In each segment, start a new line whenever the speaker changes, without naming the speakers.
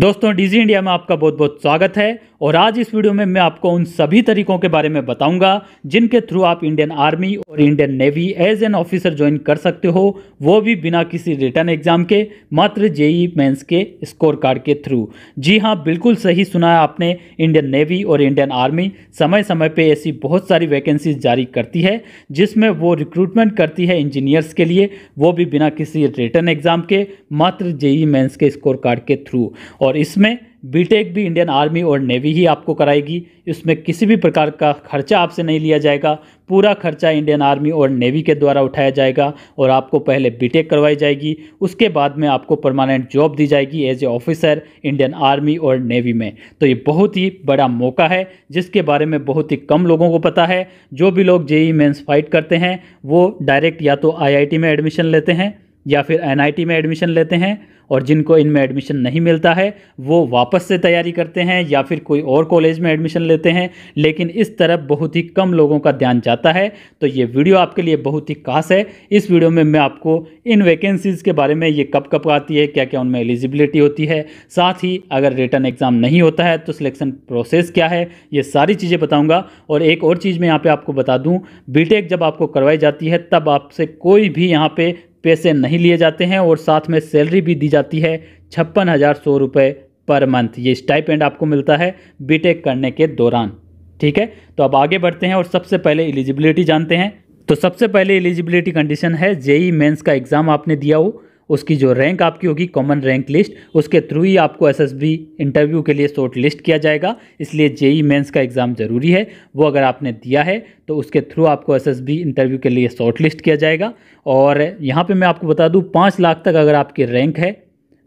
दोस्तों DG India में आपका बहुत बहुत स्वागत है और आज इस वीडियो में मैं आपको उन सभी तरीकों के बारे में बताऊंगा जिनके थ्रू आप इंडियन आर्मी और Indian Navy as an officer join कर सकते हो वो भी बिना किसी रिटर्न एग्जाम के मात्र जेई मेंस के स्कोर कार्ड के थ्रू जी हाँ बिल्कुल सही सुना है आपने इंडियन नेवी और इंडियन आर्मी समय समय पर ऐसी बहुत सारी वैकेंसीज जारी करती है जिसमें वो रिक्रूटमेंट करती है इंजीनियर्स के लिए वो भी बिना किसी रिटर्न एग्जाम के मात्र जेई मेन्स के स्कोर कार्ड के थ्रू और और इसमें बीटेक e भी इंडियन आर्मी और नेवी ही आपको कराएगी इसमें किसी भी प्रकार का खर्चा आपसे नहीं लिया जाएगा पूरा खर्चा इंडियन आर्मी और नेवी के द्वारा उठाया जाएगा और आपको पहले बीटेक e करवाई जाएगी उसके बाद में आपको परमानेंट जॉब दी जाएगी as a officer Indian Army और नेवी में तो ये बहुत ही बड़ा मौका है जिसके बारे में बहुत ही कम लोगों को पता है जो भी लोग जे ई फाइट करते हैं वो डायरेक्ट या तो आई में एडमिशन लेते हैं या फिर एन में एडमिशन लेते हैं और जिनको इनमें एडमिशन नहीं मिलता है वो वापस से तैयारी करते हैं या फिर कोई और कॉलेज में एडमिशन लेते हैं लेकिन इस तरफ बहुत ही कम लोगों का ध्यान जाता है तो ये वीडियो आपके लिए बहुत ही खास है इस वीडियो में मैं आपको इन वैकेंसीज़ के बारे में ये कब कब आती है क्या क्या उनमें एलिजिबिलिटी होती है साथ ही अगर रिटर्न एग्ज़ाम नहीं होता है तो सिलेक्शन प्रोसेस क्या है ये सारी चीज़ें बताऊँगा और एक और चीज़ मैं यहाँ पर आपको बता दूँ बी जब आपको करवाई जाती है तब आपसे कोई भी यहाँ पर पैसे नहीं लिए जाते हैं और साथ में सैलरी भी दी जाती है छप्पन हज़ार सौ रुपये पर मंथ ये स्टाइपेंड आपको मिलता है बीटेक करने के दौरान ठीक है तो अब आगे बढ़ते हैं और सबसे पहले एलिजिबिलिटी जानते हैं तो सबसे पहले एलिजिबिलिटी कंडीशन है जेई मेंस का एग्ज़ाम आपने दिया हो उसकी जो रैंक आपकी होगी कॉमन रैंक लिस्ट उसके थ्रू ही आपको एसएसबी इंटरव्यू के लिए शॉर्ट लिस्ट किया जाएगा इसलिए जेई मेंस e का एग्ज़ाम ज़रूरी है वो अगर आपने दिया है तो उसके थ्रू आपको एसएसबी इंटरव्यू के लिए शॉर्ट लिस्ट किया जाएगा और यहाँ पर मैं आपको बता दूँ पाँच लाख तक अगर आपकी रैंक है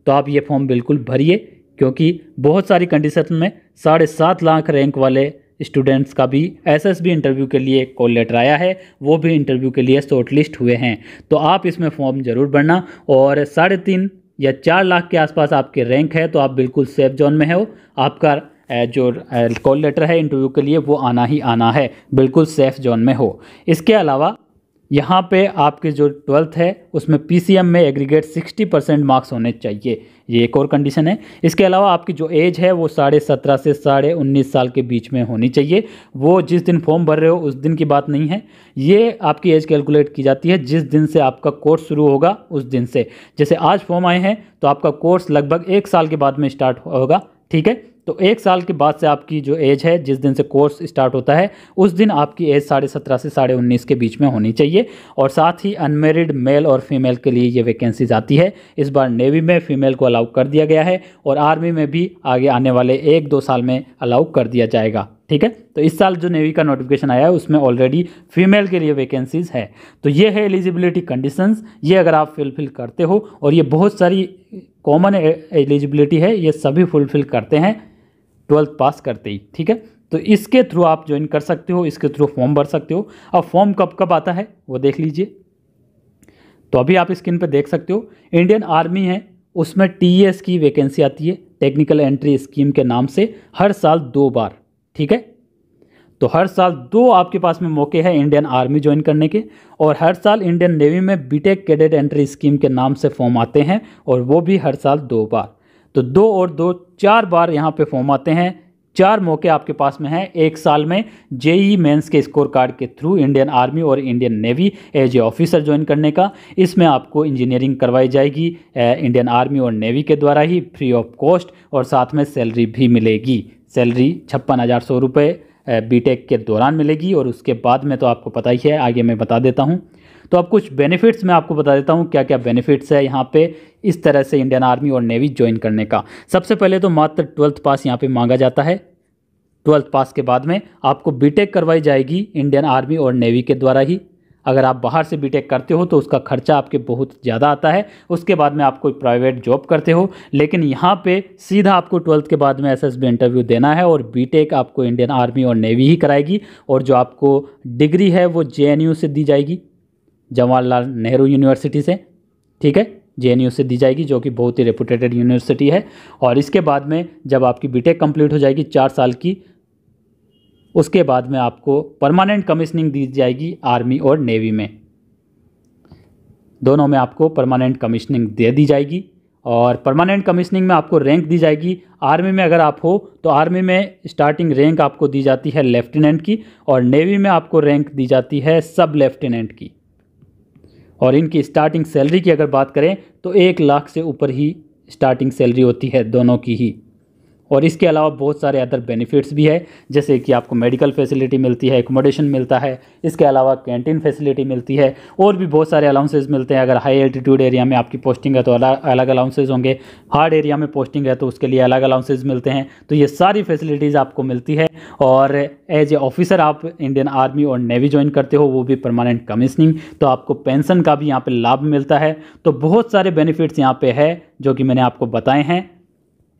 तो आप ये फॉर्म बिल्कुल भरिए क्योंकि बहुत सारी कंडीशन में साढ़े सात लाख रैंक वाले स्टूडेंट्स का भी एसएसबी इंटरव्यू के लिए कॉल लेटर आया है वो भी इंटरव्यू के लिए शॉर्टलिस्ट हुए हैं तो आप इसमें फॉर्म ज़रूर भरना और साढ़े तीन या चार लाख के आसपास आपके रैंक है तो आप बिल्कुल सेफ जोन में हो आपका जो कॉल लेटर है इंटरव्यू के लिए वो आना ही आना है बिल्कुल सेफ जोन में हो इसके अलावा यहाँ पे आपके जो ट्वेल्थ है उसमें पीसीएम में एग्रीगेट 60 परसेंट मार्क्स होने चाहिए ये एक और कंडीशन है इसके अलावा आपकी जो एज है वो साढ़े सत्रह से साढ़े उन्नीस साल के बीच में होनी चाहिए वो जिस दिन फॉर्म भर रहे हो उस दिन की बात नहीं है ये आपकी एज कैलकुलेट की जाती है जिस दिन से आपका कोर्स शुरू होगा उस दिन से जैसे आज फॉर्म आए हैं तो आपका कोर्स लगभग एक साल के बाद में स्टार्ट होगा ठीक है तो एक साल के बाद से आपकी जो एज है जिस दिन से कोर्स स्टार्ट होता है उस दिन आपकी एज साढ़े सत्रह से साढ़े उन्नीस के बीच में होनी चाहिए और साथ ही अनमेरिड मेल और फीमेल के लिए ये वैकेंसीज आती है इस बार नेवी में फीमेल को अलाउ कर दिया गया है और आर्मी में भी आगे आने वाले एक दो साल में अलाउ कर दिया जाएगा ठीक है तो इस साल जो नेवी का नोटिफिकेशन आया है उसमें ऑलरेडी फीमेल के लिए वैकेंसीज है तो ये है एलिजिबिलिटी कंडीशंस ये अगर आप फुलफिल करते हो और ये बहुत सारी कॉमन एलिजिबिलिटी e-, है ये सभी फुलफिल करते हैं ट्वेल्थ पास करते ही ठीक है तो इसके थ्रू आप ज्वाइन कर सकते हो इसके थ्रू फॉर्म भर सकते हो अब फॉर्म कब कब आता है वो देख लीजिए तो अभी आप स्क्रीन पर देख सकते हो इंडियन आर्मी है उसमें टी e की वैकेंसी आती है टेक्निकल एंट्री स्कीम के नाम से हर साल दो बार ठीक है तो हर साल दो आपके पास में मौके हैं इंडियन आर्मी ज्वाइन करने के और हर साल इंडियन नेवी में बीटेक कैडेट एंट्री स्कीम के नाम से फॉर्म आते हैं और वो भी हर साल दो बार तो दो और दो चार बार यहाँ पे फॉर्म आते हैं चार मौके आपके पास में हैं एक साल में जेई मेंस के स्कोर कार्ड के थ्रू इंडियन आर्मी और Indian Navy as a officer join करने का इसमें आपको इंजीनियरिंग करवाई जाएगी इंडियन आर्मी और नेवी के द्वारा ही फ्री ऑफ कॉस्ट और साथ में सैलरी भी मिलेगी सैलरी छप्पन हज़ार सौ रुपये बीटेक के दौरान मिलेगी और उसके बाद में तो आपको पता ही है आगे मैं बता देता हूँ तो अब कुछ बेनिफिट्स मैं आपको बता देता हूँ क्या क्या बेनिफिट्स है यहाँ पे इस तरह से इंडियन आर्मी और नेवी ज्वाइन करने का सबसे पहले तो मात्र ट्वेल्थ पास यहाँ पे मांगा जाता है ट्वेल्थ पास के बाद में आपको बीटेक करवाई जाएगी इंडियन आर्मी और नेवी के द्वारा ही अगर आप बाहर से बीटेक करते हो तो उसका खर्चा आपके बहुत ज़्यादा आता है उसके बाद में आप कोई प्राइवेट जॉब करते हो लेकिन यहाँ पे सीधा आपको ट्वेल्थ के बाद में एसएसबी इंटरव्यू देना है और बीटेक आपको इंडियन आर्मी और नेवी ही कराएगी और जो आपको डिग्री है वो जे से दी जाएगी जवाहरलाल नेहरू यूनिवर्सिटी से ठीक है जे से दी जाएगी जो कि बहुत ही रेपूटेटेड यूनिवर्सिटी है और इसके बाद में जब आपकी बीटेक कंप्लीट हो जाएगी चार साल की उसके बाद में आपको परमानेंट कमीशनिंग दी जाएगी आर्मी और नेवी में दोनों में आपको परमानेंट कमीशनिंग दे दी जाएगी और परमानेंट कमीशनिंग में आपको रैंक दी जाएगी आर्मी में अगर आप हो तो आर्मी में स्टार्टिंग रैंक आपको दी जाती है लेफ्टिनेंट की और नेवी में आपको रैंक दी जाती है सब लेफ्टिनेंट की और इनकी स्टार्टिंग सैलरी की अगर बात करें तो एक लाख से ऊपर ही स्टार्टिंग सैलरी होती है दोनों की ही और इसके अलावा बहुत सारे अदर बेनिफिट्स भी है जैसे कि आपको मेडिकल फैसिलिटी मिलती है एकोमोडेशन मिलता है इसके अलावा कैंटीन फैसिलिटी मिलती है और भी बहुत सारे अलाउंसेज मिलते हैं अगर हाई एल्टीट्यूड एरिया में आपकी पोस्टिंग है तो अलग अलाउंसेज होंगे हार्ड एरिया में पोस्टिंग है तो उसके लिए अलग अलाउंसेज मिलते हैं तो ये सारी फैसिलिटीज़ आपको मिलती है और एज ए ऑफिसर आप इंडियन आर्मी और नेवी ज्वाइन करते हो वो भी परमानेंट कमिश्निंग तो आपको पेंशन का भी यहाँ पर लाभ मिलता है तो बहुत सारे बेनिफिट्स यहाँ पर है जो कि मैंने आपको बताए हैं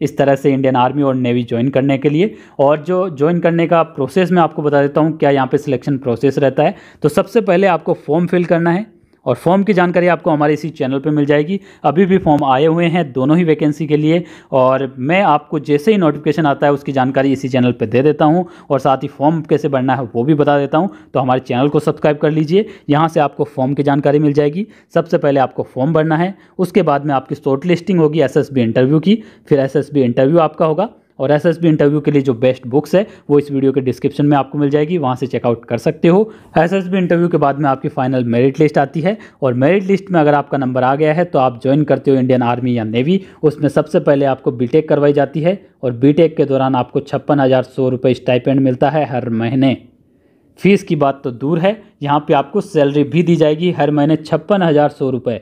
इस तरह से इंडियन आर्मी और नेवी ज्वाइन करने के लिए और जो ज्वाइन करने का प्रोसेस मैं आपको बता देता हूँ क्या यहाँ पे सिलेक्शन प्रोसेस रहता है तो सबसे पहले आपको फॉर्म फिल करना है और फॉर्म की जानकारी आपको हमारे इसी चैनल पर मिल जाएगी अभी भी फॉर्म आए हुए हैं दोनों ही वैकेंसी के लिए और मैं आपको जैसे ही नोटिफिकेशन आता है उसकी जानकारी इसी चैनल पर दे देता हूँ और साथ ही फॉर्म कैसे भरना है वो भी बता देता हूँ तो हमारे चैनल को सब्सक्राइब कर लीजिए यहाँ से आपको फॉर्म की जानकारी मिल जाएगी सबसे पहले आपको फॉर्म भरना है उसके बाद में आपकी शॉर्ट लिस्टिंग होगी एस इंटरव्यू की फिर एस इंटरव्यू आपका होगा और एसएसबी इंटरव्यू के लिए जो बेस्ट बुक्स है वो इस वीडियो के डिस्क्रिप्शन में आपको मिल जाएगी वहाँ से चेकआउट कर सकते हो एसएसबी इंटरव्यू के बाद में आपकी फाइनल मेरिट लिस्ट आती है और मेरिट लिस्ट में अगर आपका नंबर आ गया है तो आप ज्वाइन करते हो इंडियन आर्मी या नेवी उसमें सबसे पहले आपको बी करवाई जाती है और बी के दौरान आपको छप्पन हज़ार सौ रुपये स्टाइपेंड मिलता है हर महीने फीस की बात तो दूर है यहाँ पर आपको सैलरी भी दी जाएगी हर महीने छप्पन हज़ार सौ रुपये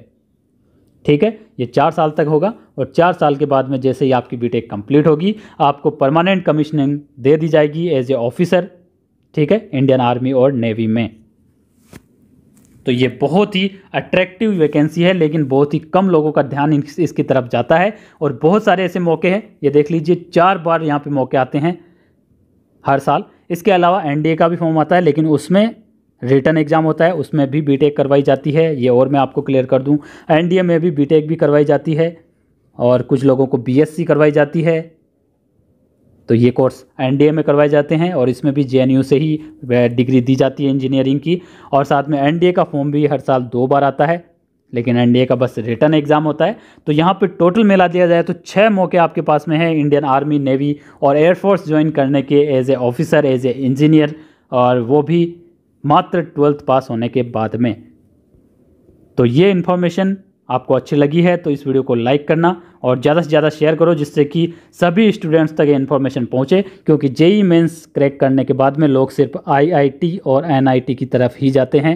ठीक है ये चार साल तक होगा और चार साल के बाद में जैसे ही आपकी बीटेक कंप्लीट होगी आपको परमानेंट कमीशनिंग दे दी जाएगी एज ए ऑफिसर ठीक है इंडियन आर्मी और नेवी में तो ये बहुत ही अट्रैक्टिव वैकेंसी है लेकिन बहुत ही कम लोगों का ध्यान इसकी तरफ जाता है और बहुत सारे ऐसे मौके हैं ये देख लीजिए चार बार यहाँ पे मौके आते हैं हर साल इसके अलावा एनडीए का भी फॉर्म आता है लेकिन उसमें रिटर्न एग्जाम होता है उसमें भी बीटेक करवाई जाती है ये और मैं आपको क्लियर कर दूं एनडीए में भी बीटेक भी करवाई जाती है और कुछ लोगों को बीएससी करवाई जाती है तो ये कोर्स एनडीए में करवाए जाते हैं और इसमें भी जेएनयू से ही डिग्री दी जाती है इंजीनियरिंग की और साथ में एन का फॉर्म भी हर साल दो बार आता है लेकिन एन का बस रिटर्न एग्जाम होता है तो यहाँ पे टोटल मिला दिया जाए तो छः मौके आपके पास में है इंडियन आर्मी नेवी और एयरफोर्स ज्वाइन करने के as a officer as a engineer और वो भी मात्र ट्वेल्थ पास होने के बाद में तो ये इन्फॉर्मेशन आपको अच्छी लगी है तो इस वीडियो को लाइक करना और ज़्यादा से ज़्यादा शेयर करो जिससे कि सभी स्टूडेंट्स तक ये इन्फॉर्मेशन पहुँचे क्योंकि जेई मेंस क्रैक करने के बाद में लोग सिर्फ आईआईटी और एनआईटी की तरफ ही जाते हैं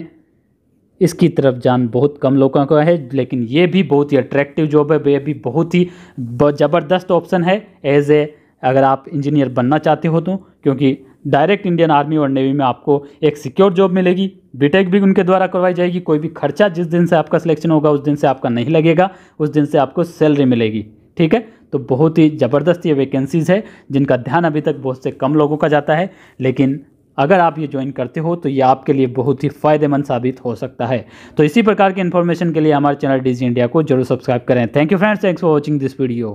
इसकी तरफ जान बहुत कम लोगों का है लेकिन ये भी बहुत ही अट्रैक्टिव जॉब है ये भी बहुत ही ज़बरदस्त ऑप्शन है एज ए अगर आप इंजीनियर बनना चाहते हो तो क्योंकि डायरेक्ट इंडियन आर्मी और नेवी में आपको एक सिक्योर जॉब मिलेगी बीटेक भी उनके द्वारा करवाई जाएगी कोई भी खर्चा जिस दिन से आपका सिलेक्शन होगा उस दिन से आपका नहीं लगेगा उस दिन से आपको सैलरी मिलेगी ठीक है तो बहुत ही ज़बरदस्त ये वैकेंसीज़ है जिनका ध्यान अभी तक बहुत से कम लोगों का जाता है लेकिन अगर आप ये ज्वाइन करते हो तो ये आपके लिए बहुत ही फ़ायदेमंद साबित हो सकता है तो इसी प्रकार के इन्फॉर्मेशन के लिए हमारे चैनल डीजी इंडिया को जरूर सब्सक्राइब करें thank you friends thanks for watching this video